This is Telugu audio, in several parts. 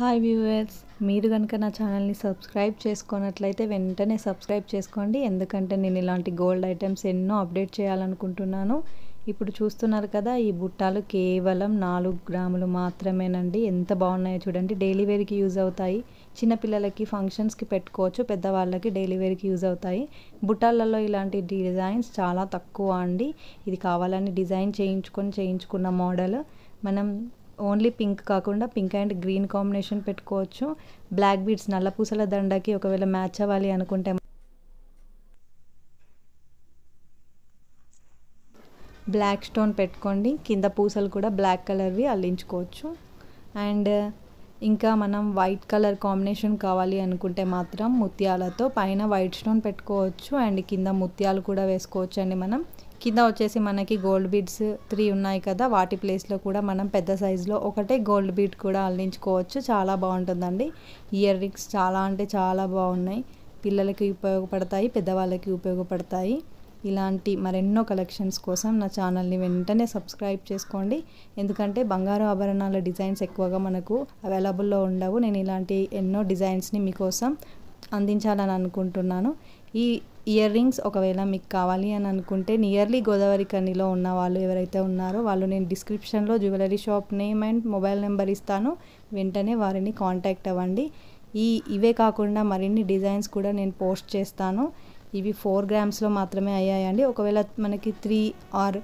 హాయ్ వ్యూవర్స్ మీరు కనుక నా ఛానల్ని సబ్స్క్రైబ్ చేసుకున్నట్లయితే వెంటనే సబ్స్క్రైబ్ చేసుకోండి ఎందుకంటే నేను ఇలాంటి గోల్డ్ ఐటమ్స్ ఎన్నో అప్డేట్ చేయాలనుకుంటున్నాను ఇప్పుడు చూస్తున్నారు కదా ఈ బుట్టాలు కేవలం నాలుగు గ్రాములు మాత్రమేనండి ఎంత బాగున్నాయో చూడండి డైలీ వేర్కి యూజ్ అవుతాయి చిన్నపిల్లలకి ఫంక్షన్స్కి పెట్టుకోవచ్చు పెద్దవాళ్ళకి డైలీ వేర్కి యూజ్ అవుతాయి బుట్టాలలో ఇలాంటి డిజైన్స్ చాలా తక్కువ అండి ఇది కావాలని డిజైన్ చేయించుకొని చేయించుకున్న మోడల్ మనం ఓన్లీ పింక్ కాకుండా పింక్ అండ్ గ్రీన్ కాంబినేషన్ పెట్టుకోవచ్చు బ్లాక్ బీడ్స్ నల్ల పూసల దండకి ఒకవేళ మ్యాచ్ అవ్వాలి అనుకుంటే బ్లాక్ స్టోన్ పెట్టుకోండి కింద పూసలు కూడా బ్లాక్ కలర్వి అల్లించుకోవచ్చు అండ్ ఇంకా మనం వైట్ కలర్ కాంబినేషన్ కావాలి అనుకుంటే మాత్రం ముత్యాలతో పైన వైట్ స్టోన్ పెట్టుకోవచ్చు అండ్ కింద ముత్యాలు కూడా వేసుకోవచ్చు అండి మనం కింద వచ్చేసి మనకి గోల్డ్ బీడ్స్ త్రీ ఉన్నాయి కదా వాటి ప్లేస్లో కూడా మనం పెద్ద సైజులో ఒకటే గోల్డ్ బీడ్ కూడా అల్లించుకోవచ్చు చాలా బాగుంటుందండి ఇయర్ రింగ్స్ చాలా అంటే చాలా బాగున్నాయి పిల్లలకి ఉపయోగపడతాయి పెద్దవాళ్ళకి ఉపయోగపడతాయి ఇలాంటి మరెన్నో కలెక్షన్స్ కోసం నా ఛానల్ని వెంటనే సబ్స్క్రైబ్ చేసుకోండి ఎందుకంటే బంగారు ఆభరణాల డిజైన్స్ ఎక్కువగా మనకు అవైలబుల్లో ఉండవు నేను ఇలాంటి ఎన్నో డిజైన్స్ని మీకోసం అందించాలని అనుకుంటున్నాను ఈ ఇయర్ రింగ్స్ ఒకవేళ మీకు కావాలి అని అనుకుంటే నియర్లీ గోదావరి కన్నీలో ఉన్న వాళ్ళు ఎవరైతే ఉన్నారో వాళ్ళు నేను డిస్క్రిప్షన్లో jewellery shop name and mobile number ఇస్తాను వెంటనే వారిని కాంటాక్ట్ అవ్వండి ఈ ఇవే కాకుండా మరిన్ని డిజైన్స్ కూడా నేను పోస్ట్ చేస్తాను ఇవి ఫోర్ గ్రామ్స్లో మాత్రమే అయ్యాయండి ఒకవేళ మనకి త్రీ ఆర్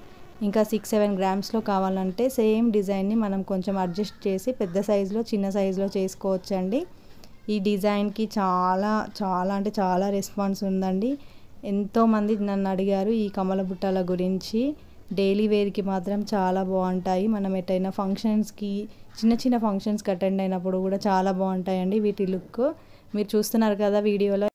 ఇంకా సిక్స్ సెవెన్ గ్రామ్స్లో కావాలంటే సేమ్ డిజైన్ని మనం కొంచెం అడ్జస్ట్ చేసి పెద్ద సైజులో చిన్న సైజులో చేసుకోవచ్చండి ఈ డిజైన్కి చాలా చాలా అంటే చాలా రెస్పాన్స్ ఉందండి ఎంతోమంది నన్ను అడిగారు ఈ కమల బుట్టల గురించి డైలీ వేర్కి మాత్రం చాలా బాగుంటాయి మనం ఎటైనా ఫంక్షన్స్కి చిన్న చిన్న ఫంక్షన్స్కి అటెండ్ అయినప్పుడు కూడా చాలా బాగుంటాయండి వీటి లుక్ మీరు చూస్తున్నారు కదా వీడియోలో